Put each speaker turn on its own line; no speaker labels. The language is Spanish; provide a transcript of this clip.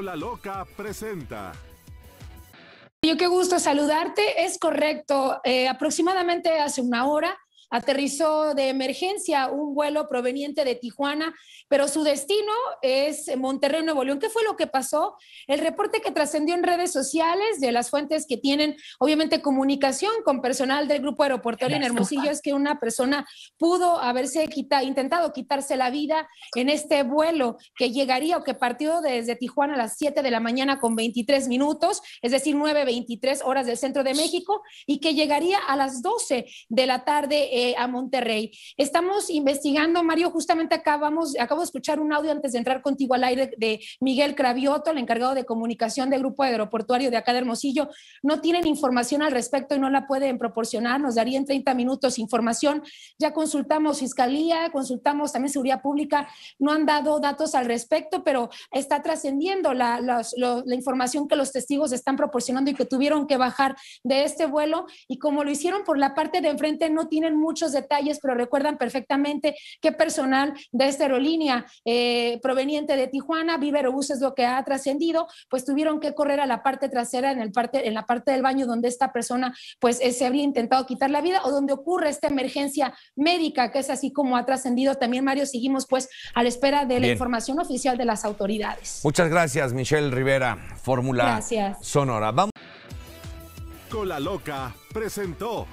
la Loca presenta.
Yo qué gusto saludarte, es correcto, eh, aproximadamente hace una hora aterrizó de emergencia un vuelo proveniente de Tijuana, pero su destino es eh, Monterrey, Nuevo León. ¿Qué fue lo que pasó? El reporte que trascendió en redes sociales de las fuentes que tienen, obviamente, comunicación con personal del grupo aeroportuario en Hermosillo es que una persona pudo haberse intentado quitarse la vida en este vuelo que llegaría o que partió desde Tijuana a las 7 de la mañana con 23 minutos, es decir, 9.23 horas del centro de México, y que llegaría a las 12 de la tarde eh, a Monterrey. Estamos investigando, Mario, justamente acabamos, acabo de escuchar un audio antes de entrar contigo al aire de Miguel Cravioto, el encargado de comunicación del Grupo Aeroportuario de acá de Hermosillo. No tienen información al respecto y no la pueden proporcionar, nos darían 30 minutos información. Ya consultamos Fiscalía, consultamos también Seguridad Pública, no han dado datos al respecto, pero está trascendiendo la, información que los testigos están proporcionando y que tuvieron que bajar de este vuelo y como lo hicieron por la parte de enfrente no tienen muy muchos detalles, pero recuerdan perfectamente que personal de esta aerolínea eh, proveniente de Tijuana, Vivero es lo que ha trascendido, pues tuvieron que correr a la parte trasera, en, el parte, en la parte del baño donde esta persona pues eh, se habría intentado quitar la vida o donde ocurre esta emergencia médica, que es así como ha trascendido también, Mario. Seguimos pues a la espera de la información oficial de las autoridades.
Muchas gracias, Michelle Rivera, Fórmula Sonora. Vamos. Con la loca presentó.